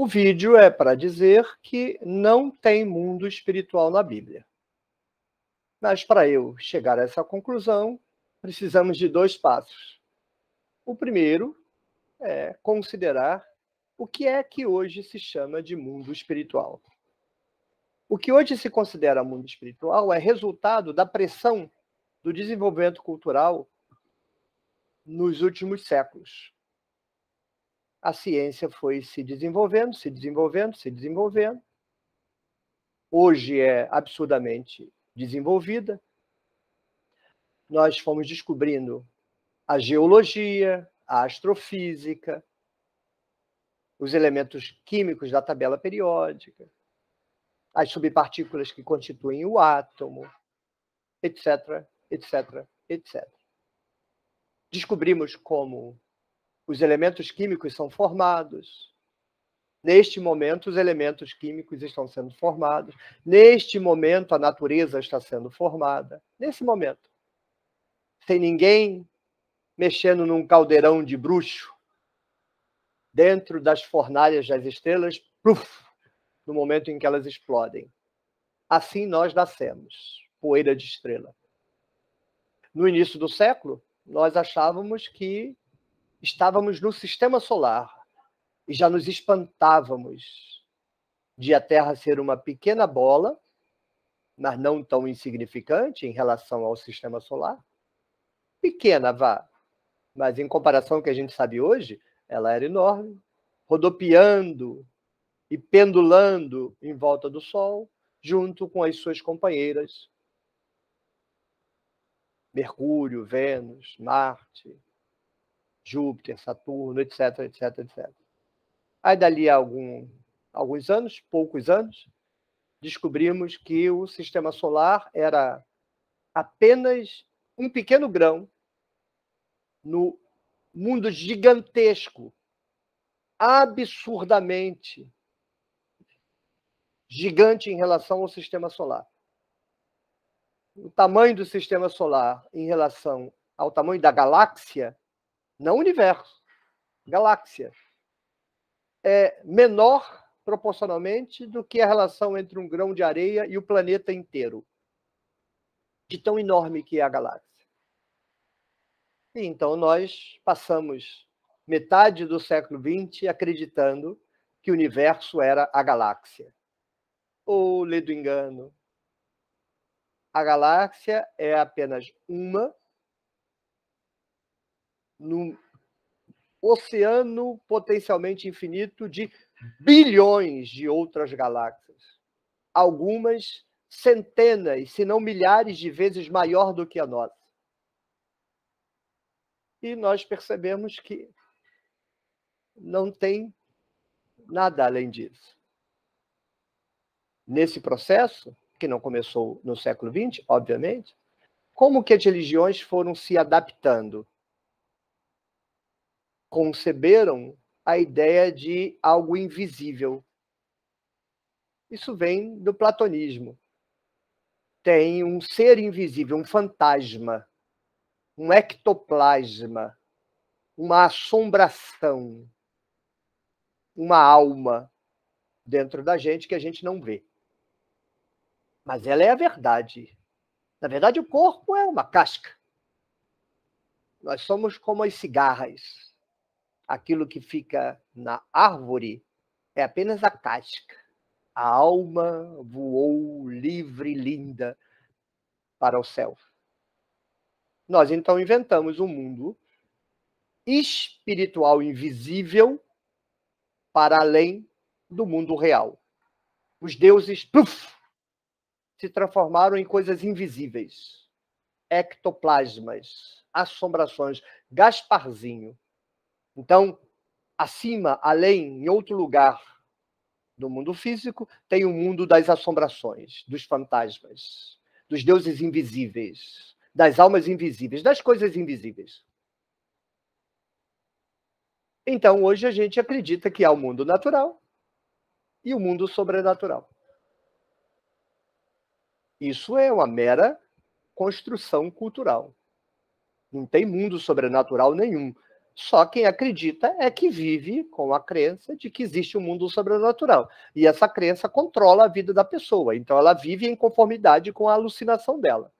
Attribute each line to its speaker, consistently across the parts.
Speaker 1: O vídeo é para dizer que não tem mundo espiritual na Bíblia. Mas para eu chegar a essa conclusão, precisamos de dois passos. O primeiro é considerar o que é que hoje se chama de mundo espiritual. O que hoje se considera mundo espiritual é resultado da pressão do desenvolvimento cultural nos últimos séculos a ciência foi se desenvolvendo, se desenvolvendo, se desenvolvendo. Hoje é absurdamente desenvolvida. Nós fomos descobrindo a geologia, a astrofísica, os elementos químicos da tabela periódica, as subpartículas que constituem o átomo, etc, etc, etc. Descobrimos como os elementos químicos são formados. Neste momento, os elementos químicos estão sendo formados. Neste momento, a natureza está sendo formada. Nesse momento. Sem ninguém mexendo num caldeirão de bruxo, dentro das fornalhas das estrelas, puff, no momento em que elas explodem. Assim nós nascemos, poeira de estrela. No início do século, nós achávamos que estávamos no sistema solar e já nos espantávamos de a Terra ser uma pequena bola, mas não tão insignificante em relação ao sistema solar. Pequena, vá, mas em comparação o que a gente sabe hoje, ela era enorme, rodopiando e pendulando em volta do Sol, junto com as suas companheiras. Mercúrio, Vênus, Marte, Júpiter, Saturno, etc, etc, etc. Aí dali a algum, alguns anos, poucos anos, descobrimos que o sistema solar era apenas um pequeno grão no mundo gigantesco, absurdamente gigante em relação ao sistema solar. O tamanho do sistema solar em relação ao tamanho da galáxia não universo, galáxia, é menor proporcionalmente do que a relação entre um grão de areia e o planeta inteiro, de tão enorme que é a galáxia. E então nós passamos metade do século XX acreditando que o universo era a galáxia. Ou lê do engano. A galáxia é apenas uma num oceano potencialmente infinito de bilhões de outras galáxias. Algumas centenas, se não milhares de vezes maior do que a nossa. E nós percebemos que não tem nada além disso. Nesse processo, que não começou no século XX, obviamente, como que as religiões foram se adaptando? conceberam a ideia de algo invisível. Isso vem do platonismo. Tem um ser invisível, um fantasma, um ectoplasma, uma assombração, uma alma dentro da gente que a gente não vê. Mas ela é a verdade. Na verdade, o corpo é uma casca. Nós somos como as cigarras aquilo que fica na árvore é apenas a casca. A alma voou livre, linda, para o céu. Nós então inventamos um mundo espiritual invisível para além do mundo real. Os deuses puff, se transformaram em coisas invisíveis, ectoplasmas, assombrações. Gasparzinho, então, acima, além, em outro lugar do mundo físico, tem o mundo das assombrações, dos fantasmas, dos deuses invisíveis, das almas invisíveis, das coisas invisíveis. Então, hoje a gente acredita que há o mundo natural e o mundo sobrenatural. Isso é uma mera construção cultural. Não tem mundo sobrenatural nenhum. Só quem acredita é que vive com a crença de que existe um mundo sobrenatural. E essa crença controla a vida da pessoa. Então ela vive em conformidade com a alucinação dela.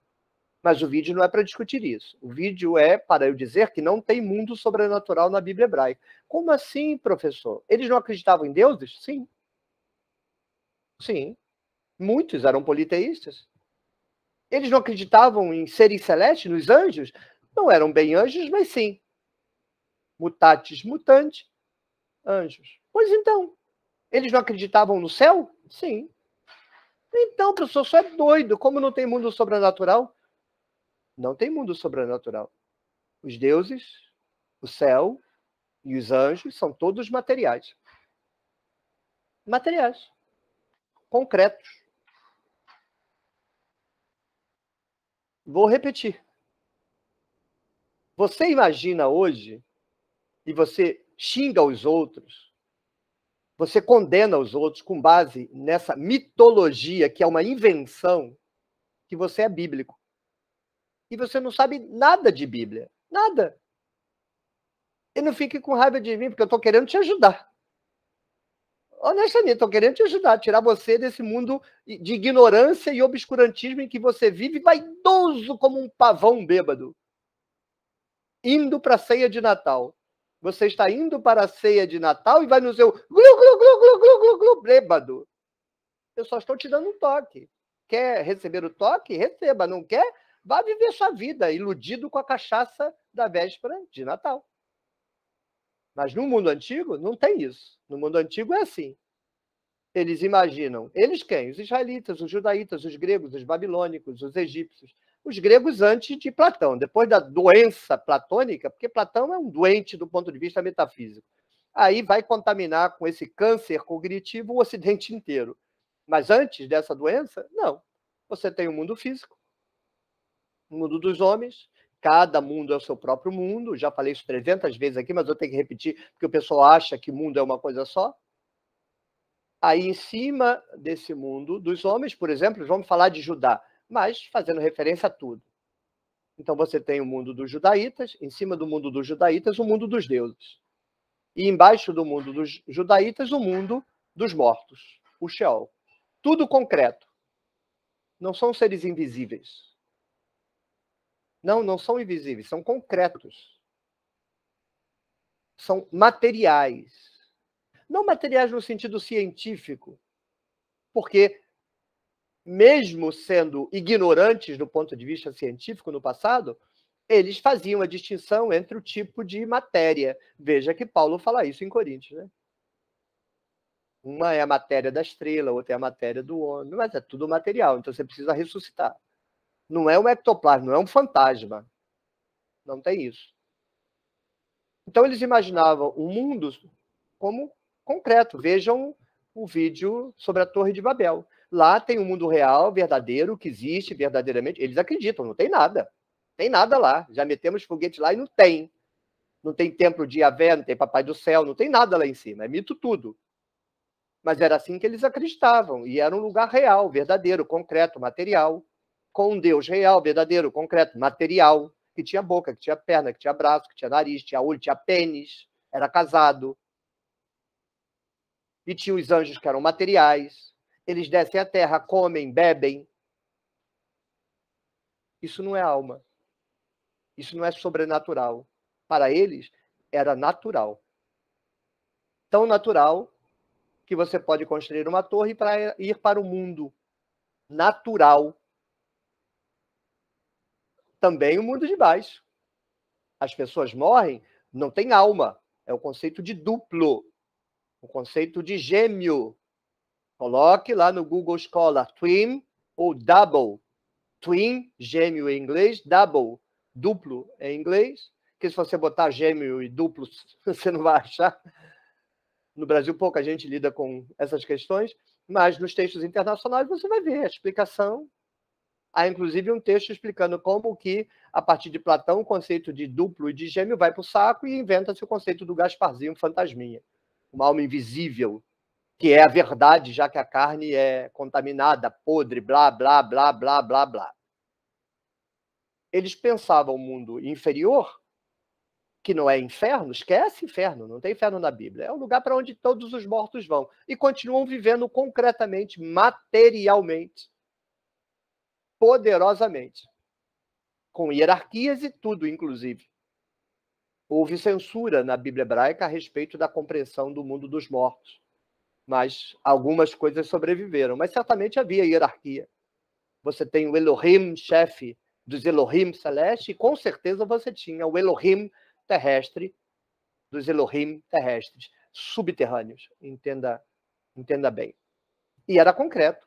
Speaker 1: Mas o vídeo não é para discutir isso. O vídeo é para eu dizer que não tem mundo sobrenatural na Bíblia hebraica. Como assim, professor? Eles não acreditavam em deuses? Sim. Sim. Muitos eram politeístas. Eles não acreditavam em seres celestes, nos anjos? Não eram bem anjos, mas sim mutatis mutandis, anjos. Pois então, eles não acreditavam no céu? Sim. Então, professor, só é doido. Como não tem mundo sobrenatural? Não tem mundo sobrenatural. Os deuses, o céu e os anjos são todos materiais. Materiais. Concretos. Vou repetir. Você imagina hoje e você xinga os outros, você condena os outros com base nessa mitologia que é uma invenção que você é bíblico. E você não sabe nada de Bíblia, nada. E não fique com raiva de mim, porque eu estou querendo te ajudar. Né, Honestamente, estou querendo te ajudar, tirar você desse mundo de ignorância e obscurantismo em que você vive, vaidoso como um pavão bêbado, indo para a ceia de Natal você está indo para a ceia de Natal e vai no seu glu, glu, glu, glu, glu, glu, glu, bêbado. Eu só estou te dando um toque. Quer receber o toque? Receba. Não quer? Vá viver sua vida iludido com a cachaça da véspera de Natal. Mas no mundo antigo não tem isso. No mundo antigo é assim. Eles imaginam, eles quem? Os israelitas, os judaítas, os gregos, os babilônicos, os egípcios os gregos antes de Platão, depois da doença platônica, porque Platão é um doente do ponto de vista metafísico. Aí vai contaminar com esse câncer cognitivo o Ocidente inteiro. Mas antes dessa doença, não. Você tem o um mundo físico, o um mundo dos homens, cada mundo é o seu próprio mundo. Já falei isso 300 vezes aqui, mas eu tenho que repetir, porque o pessoal acha que mundo é uma coisa só. Aí, em cima desse mundo dos homens, por exemplo, vamos falar de Judá mas fazendo referência a tudo. Então você tem o mundo dos judaítas, em cima do mundo dos judaítas, o mundo dos deuses. E embaixo do mundo dos judaítas, o mundo dos mortos, o Sheol. Tudo concreto. Não são seres invisíveis. Não, não são invisíveis, são concretos. São materiais. Não materiais no sentido científico, porque mesmo sendo ignorantes do ponto de vista científico no passado, eles faziam a distinção entre o tipo de matéria. Veja que Paulo fala isso em Coríntios, né? Uma é a matéria da estrela, outra é a matéria do homem, mas é tudo material, então você precisa ressuscitar. Não é um ectoplasma, não é um fantasma. Não tem isso. Então eles imaginavam o mundo como concreto. Vejam o vídeo sobre a Torre de Babel. Lá tem um mundo real, verdadeiro, que existe verdadeiramente. Eles acreditam, não tem nada. Tem nada lá. Já metemos foguete lá e não tem. Não tem templo de Yavé, não tem Papai do Céu, não tem nada lá em cima. É mito tudo. Mas era assim que eles acreditavam. E era um lugar real, verdadeiro, concreto, material. Com um Deus real, verdadeiro, concreto, material. Que tinha boca, que tinha perna, que tinha braço, que tinha nariz, tinha olho, tinha pênis. Era casado. E tinha os anjos que eram materiais eles descem à terra, comem, bebem. Isso não é alma. Isso não é sobrenatural. Para eles, era natural. Tão natural que você pode construir uma torre para ir para o mundo natural. Também o mundo de baixo. As pessoas morrem, não tem alma. É o conceito de duplo, o conceito de gêmeo, Coloque lá no Google Escola Twin ou Double. Twin, gêmeo em inglês, Double, duplo em inglês. Que se você botar gêmeo e duplo, você não vai achar. No Brasil, pouca gente lida com essas questões, mas nos textos internacionais você vai ver a explicação. Há, inclusive, um texto explicando como que, a partir de Platão, o conceito de duplo e de gêmeo vai para o saco e inventa-se o conceito do Gasparzinho fantasminha, uma alma invisível que é a verdade, já que a carne é contaminada, podre, blá, blá, blá, blá, blá, blá. Eles pensavam o mundo inferior, que não é inferno, esquece inferno, não tem inferno na Bíblia. É o lugar para onde todos os mortos vão. E continuam vivendo concretamente, materialmente, poderosamente, com hierarquias e tudo, inclusive. Houve censura na Bíblia hebraica a respeito da compreensão do mundo dos mortos mas algumas coisas sobreviveram. Mas certamente havia hierarquia. Você tem o Elohim, chefe dos Elohim celeste, e com certeza você tinha o Elohim terrestre, dos Elohim terrestres, subterrâneos, entenda, entenda bem. E era concreto,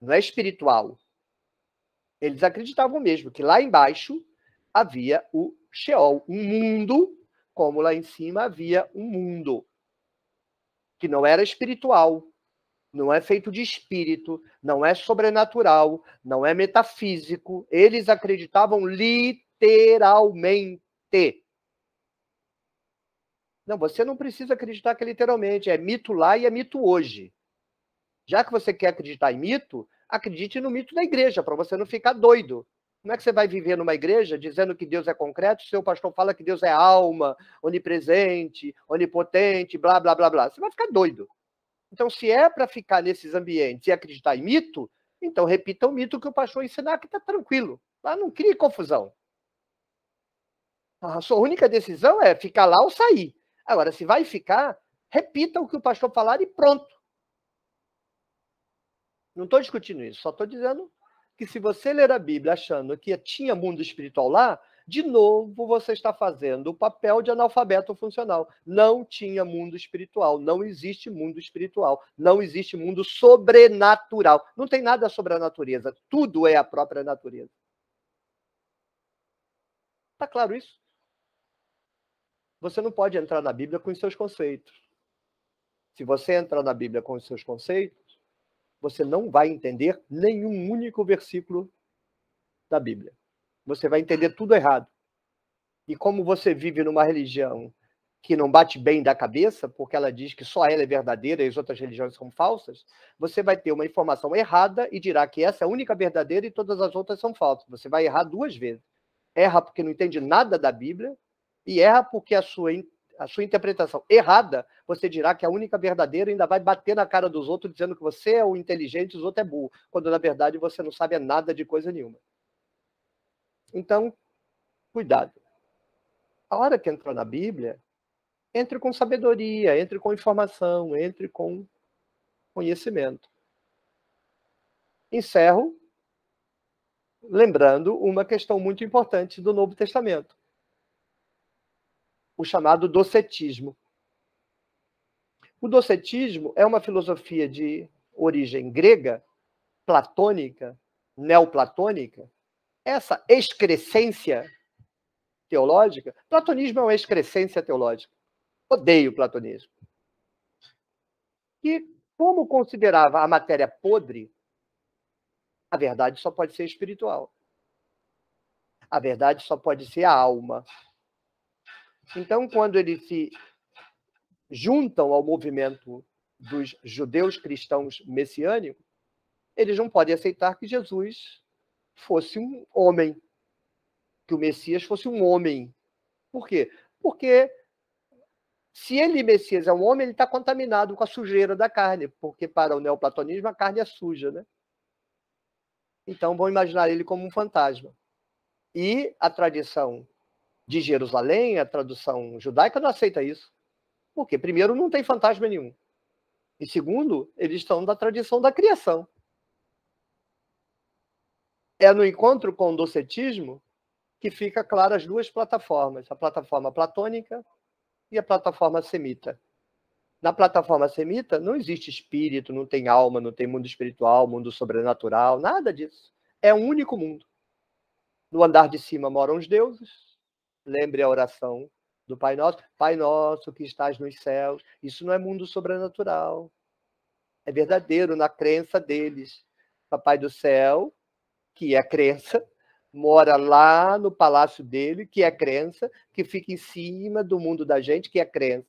Speaker 1: não é espiritual. Eles acreditavam mesmo que lá embaixo havia o Sheol, um mundo, como lá em cima havia um mundo que não era espiritual, não é feito de espírito, não é sobrenatural, não é metafísico. Eles acreditavam literalmente. Não, você não precisa acreditar que é literalmente. É mito lá e é mito hoje. Já que você quer acreditar em mito, acredite no mito da igreja, para você não ficar doido. Como é que você vai viver numa igreja dizendo que Deus é concreto, se seu pastor fala que Deus é alma, onipresente, onipotente, blá, blá, blá, blá? Você vai ficar doido. Então, se é para ficar nesses ambientes e acreditar em mito, então repita o mito que o pastor ensinar, que está tranquilo. Lá não crie confusão. A sua única decisão é ficar lá ou sair. Agora, se vai ficar, repita o que o pastor falar e pronto. Não estou discutindo isso, só estou dizendo que se você ler a Bíblia achando que tinha mundo espiritual lá, de novo você está fazendo o papel de analfabeto funcional. Não tinha mundo espiritual, não existe mundo espiritual, não existe mundo sobrenatural. Não tem nada sobre a natureza, tudo é a própria natureza. Está claro isso? Você não pode entrar na Bíblia com os seus conceitos. Se você entrar na Bíblia com os seus conceitos, você não vai entender nenhum único versículo da Bíblia. Você vai entender hum. tudo errado. E como você vive numa religião que não bate bem da cabeça, porque ela diz que só ela é verdadeira e as outras religiões são falsas, você vai ter uma informação errada e dirá que essa é a única verdadeira e todas as outras são falsas. Você vai errar duas vezes. Erra porque não entende nada da Bíblia e erra porque a sua a sua interpretação errada, você dirá que a única verdadeira ainda vai bater na cara dos outros dizendo que você é o inteligente e os outros é burro, quando na verdade você não sabe nada de coisa nenhuma. Então, cuidado. A hora que entrou na Bíblia, entre com sabedoria, entre com informação, entre com conhecimento. Encerro lembrando uma questão muito importante do Novo Testamento o chamado docetismo. O docetismo é uma filosofia de origem grega, platônica, neoplatônica. Essa excrescência teológica, platonismo é uma excrescência teológica. Odeio platonismo. E como considerava a matéria podre, a verdade só pode ser espiritual. A verdade só pode ser a alma, então, quando eles se juntam ao movimento dos judeus cristãos messiânicos, eles não podem aceitar que Jesus fosse um homem, que o Messias fosse um homem. Por quê? Porque se ele, Messias, é um homem, ele está contaminado com a sujeira da carne, porque para o neoplatonismo a carne é suja, né? Então vão imaginar ele como um fantasma. E a tradição de Jerusalém, a tradução judaica não aceita isso. Porque, primeiro, não tem fantasma nenhum. E, segundo, eles estão da tradição da criação. É no encontro com o docetismo que fica claro as duas plataformas, a plataforma platônica e a plataforma semita. Na plataforma semita não existe espírito, não tem alma, não tem mundo espiritual, mundo sobrenatural, nada disso. É um único mundo. No andar de cima moram os deuses, Lembre a oração do Pai Nosso. Pai Nosso que estás nos céus. Isso não é mundo sobrenatural. É verdadeiro na crença deles. Papai do céu, que é a crença, mora lá no palácio dele, que é a crença, que fica em cima do mundo da gente, que é a crença.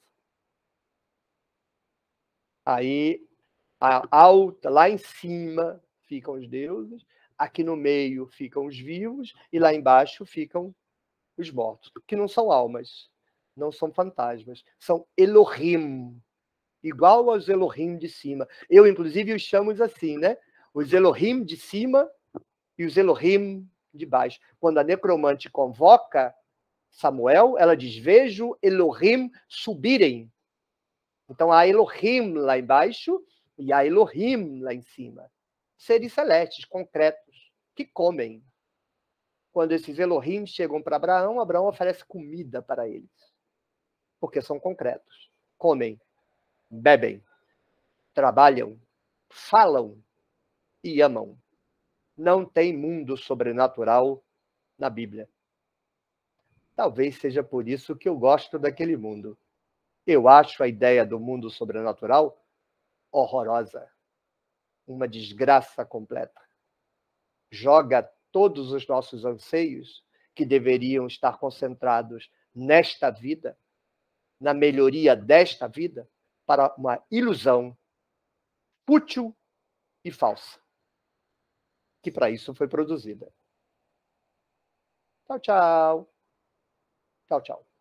Speaker 1: Aí, alta, lá em cima ficam os deuses, aqui no meio ficam os vivos e lá embaixo ficam os mortos, que não são almas, não são fantasmas, são Elohim, igual aos Elohim de cima. Eu, inclusive, os chamo assim, né? Os Elohim de cima e os Elohim de baixo. Quando a necromante convoca Samuel, ela diz: Vejo Elohim subirem. Então há Elohim lá embaixo e há Elohim lá em cima. Seres celestes, concretos, que comem, quando esses Elohim chegam para Abraão, Abraão oferece comida para eles, porque são concretos. Comem, bebem, trabalham, falam e amam. Não tem mundo sobrenatural na Bíblia. Talvez seja por isso que eu gosto daquele mundo. Eu acho a ideia do mundo sobrenatural horrorosa, uma desgraça completa. Joga todos os nossos anseios, que deveriam estar concentrados nesta vida, na melhoria desta vida, para uma ilusão fútil e falsa, que para isso foi produzida. Tchau, tchau. Tchau, tchau.